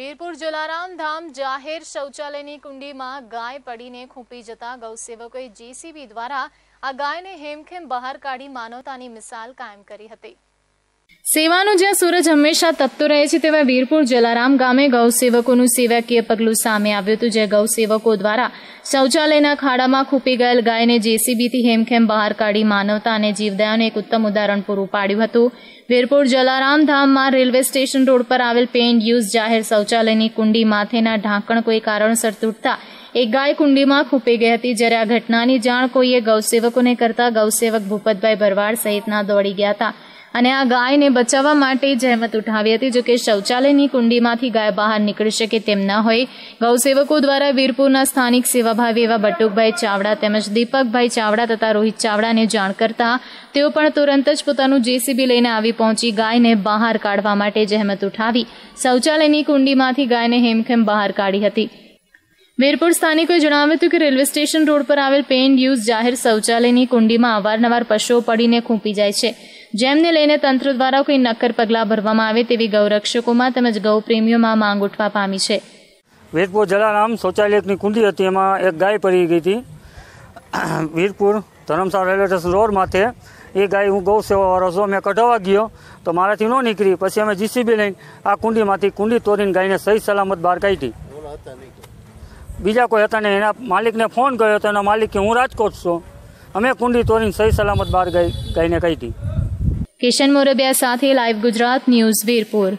વીરપુર જલારામ ધામ જાહેર શૌચાલયની કુંડીમાં ગાય પડીને ખૂંપી જતા ગૌસેવકોએ જેસીબી દ્વારા આ ગાયને હેમખેમ બહાર કાઢી માનવતાની મિસાલ કાયમ કરી હતી સેવાનું જ્યાં સૂરજ હંમેશા તપતો રહે છે તેવા વીરપુર જલારામ ગામે ગૌસેવકોનું સેવાકીય પગલું સામે આવ્યું હતું જે ગૌસેવકો દ્વારા શૌચાલયના ખાડામાં ખૂપી ગયેલ ગાયને જેસીબીથી હેમખેમ બહાર કાઢી માનવતા અને જીવદયાનું એક ઉત્તમ ઉદાહરણ પૂરું પાડ્યું હતું વીરપુર જલારામ ધામમાં રેલવે સ્ટેશન રોડ પર આવેલ પેઇન્ટ યુઝ જાહેર શૌચાલયની કુંડી માથેના ઢાંકણ કોઈ કારણસર તૂટતા એક ગાય કુંડીમાં ખૂપી ગઈ હતી જ્યારે આ ઘટનાની જાણ કોઈએ ગૌસેવકોને કરતા ગૌસેવક ભૂપતભાઈ ભરવાડ સહિતના દોડી ગયા હતા અને આ ગાયને બચાવવા માટે જહેમત ઉઠાવી હતી જોકે શૌચાલયની કુંડીમાંથી ગાય બહાર નીકળી શકે તેમ ન હોય ગૌસેવકો દ્વારા વીરપુરના સ્થાનિક સેવાભાવી એવા બટુકભાઈ ચાવડા તેમજ દીપકભાઈ ચાવડા તથા રોહિત ચાવડાને જાણ કરતા તેઓ પણ તુરંત જ પોતાનું જેસીબી લઈને આવી પહોંચી ગાયને બહાર કાઢવા માટે જહેમત ઉઠાવી શૌચાલયની કુંડીમાંથી ગાયને હેમખેમ બહાર કાઢી હતી વીરપુર સ્થાનિકોએ જણાવ્યું હતું કે રેલવે સ્ટેશન રોડ પર આવેલ પેઇન યુઝ જાહેર શૌચાલયની કુંડીમાં અવારનવાર પશુઓ પડીને ખૂંપી જાય છે જેમને લઈને તંત્ર દ્વારા કોઈ નક્કર પગલાં ભરવામાં આવે તેવી ગૌરક્ષકોમાં તેમજ ગૌપ્રેમીઓમાં માંગ ઉઠવા પામી છે વીરપુર જલારામ શૌચાલયની કુંડી હતી એમાં એક ગાય પડી ગઈ હતી વીરપુર ધરમશાળા રેલવે સ્ટેશન રોડ માથે એ ગાય હું ગૌ સેવાવાળો છું મેં કઢાવવા ગયો તો મારાથી ન નીકળી પછી અમે જીસીબી લઈને આ કુંડીમાંથી કુંડી તોડીને ગાયને સહી સલામત બહાર કાઢી બીજા કોઈ હતા ને એના માલિકને ફોન કર્યો તો એના માલિક કે હું રાજકોટ છું અમે કુંડી તોરીને સહી સલામત બહાર ગઈ ગઈને કહી હતી કિશન મોરબિયા સાથે લાઈવ ગુજરાત ન્યૂઝ વીરપુર